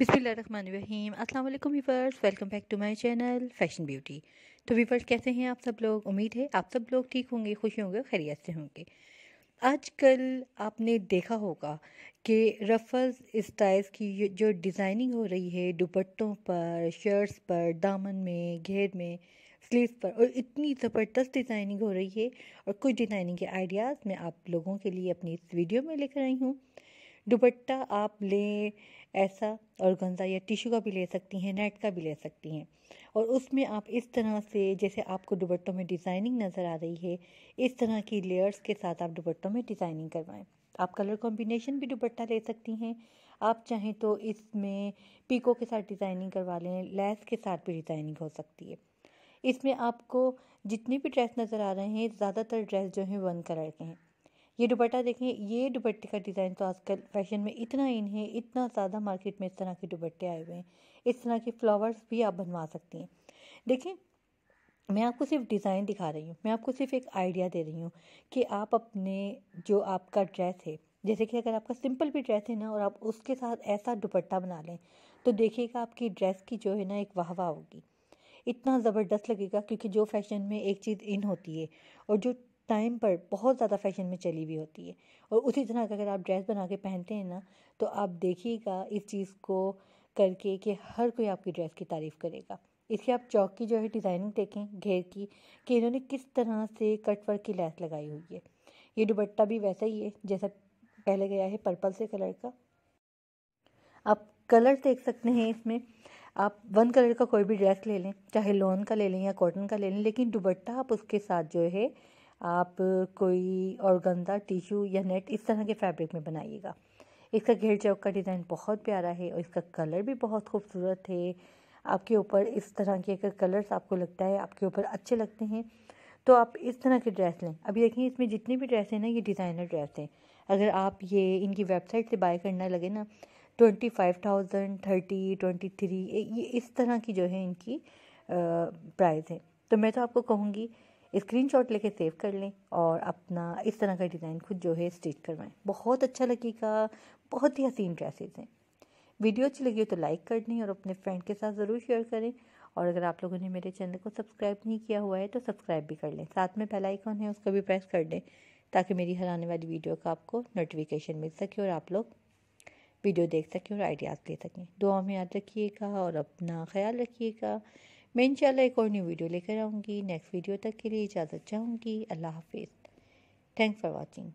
बिस्मिल्लाहिर्रहमानिर्रहीम अस्सलाम वालेकुम viewers welcome back to my channel fashion beauty तो वीवर्स कैसे हैं आप सब लोग उम्मीद है आप सब लोग ठीक होंगे खुश होंगे खैरियत से होंगे आजकल आपने देखा होगा कि रफ़ल्स स्टाइल्स की जो डिज़ाइनिंग हो रही है दुपट्टों पर शर्ट्स पर दामन में घेर में स्लीव पर और इतनी ज़बरदस्त डिज़ाइनिंग हो रही है और कुछ डिज़ाइनिंग के आइडियाज़ मैं आप लोगों के लिए अपनी इस वीडियो में लेकर आई हूँ दुपट्टा आप लें ऐसा और गंजा या टिशू का भी ले सकती हैं नेट का भी ले सकती हैं और उसमें आप इस तरह से जैसे आपको दुपट्टों में डिज़ाइनिंग नज़र आ रही है इस तरह की लेयर्स के साथ आप दुपट्टों में डिज़ाइनिंग करवाएं आप कलर कॉम्बिनेशन भी दुपट्टा ले सकती हैं आप चाहें तो इसमें पीको के साथ डिज़ाइनिंग करवा लें लेस के साथ भी डिज़ाइनिंग हो सकती है इसमें आपको जितने भी ड्रेस नज़र आ रहे हैं ज़्यादातर ड्रेस जो हैं वन कलर के हैं ये दुपट्टा देखें ये दुपट्टे का डिज़ाइन तो आजकल फैशन में इतना इन है इतना ज़्यादा मार्केट में इस तरह के दुपट्टे आए हुए हैं इस तरह के फ्लावर्स भी आप बनवा सकती हैं देखें मैं आपको सिर्फ डिज़ाइन दिखा रही हूँ मैं आपको सिर्फ एक आइडिया दे रही हूँ कि आप अपने जो आपका ड्रेस है जैसे कि अगर आपका सिंपल भी ड्रेस है ना और आप उसके साथ ऐसा दुपट्टा बना लें तो देखिएगा आपकी ड्रेस की जो है ना एक वाह होगी इतना ज़बरदस्त लगेगा क्योंकि जो फैशन में एक चीज़ इन होती है और जो टाइम पर बहुत ज़्यादा फैशन में चली हुई होती है और उसी तरह का अगर आप ड्रेस बना के पहनते हैं ना तो आप देखिएगा इस चीज़ को करके कि हर कोई आपकी ड्रेस की तारीफ़ करेगा इसके आप चौक की जो है डिज़ाइनिंग देखें घेर की कि इन्होंने किस तरह से कट वर्क की लैस लगाई हुई है ये दुपट्टा भी वैसा ही है जैसा पहले गया है पर्पल से कलर का आप कलर देख सकते हैं इसमें आप वन कलर का कोई भी ड्रेस ले लें चाहे लॉन का ले लें या कॉटन का ले लें लेकिन दुबट्टा आप उसके साथ जो है आप कोई और गंदा टिश्यू या नेट इस तरह के फैब्रिक में बनाइएगा इसका घेर चौक का डिज़ाइन बहुत प्यारा है और इसका कलर भी बहुत खूबसूरत है आपके ऊपर इस तरह के अगर कलर्स आपको लगता है आपके ऊपर अच्छे लगते हैं तो आप इस तरह के ड्रेस लें अभी देखिए इसमें जितनी भी ड्रेस हैं ना ये डिज़ाइनर ड्रेस हैं अगर आप ये इनकी वेबसाइट से बाय करना लगे ना twenty five thousand thirty twenty three ये इस तरह की जो है इनकी प्राइस है तो मैं तो आपको कहूँगी स्क्रीनशॉट लेके सेव कर लें और अपना इस तरह का डिज़ाइन खुद जो है स्टिच करवाएं बहुत अच्छा लगेगा बहुत ही हसीन ड्रेसेस हैं वीडियो अच्छी लगी हो तो लाइक कर दें और अपने फ्रेंड के साथ ज़रूर शेयर करें और अगर आप लोगों ने मेरे चैनल को सब्सक्राइब नहीं किया हुआ है तो सब्सक्राइब भी कर लें साथ में पहला आइकॉन है उसको भी प्रेस कर दें ताकि मेरी हर आने वाली वीडियो का आपको नोटिफिकेशन मिल सके और आप लोग वीडियो देख सकें और आइडियाज़ ले सकें दुआ में याद रखिएगा और अपना ख्याल रखिएगा मैं इंशाल्लाह एक और न्यू वीडियो लेकर आऊँगी नेक्स्ट वीडियो तक के लिए इजाज़त चाहूँगी अल्लाह हाफिज़ थैंक्स फॉर वॉचिंग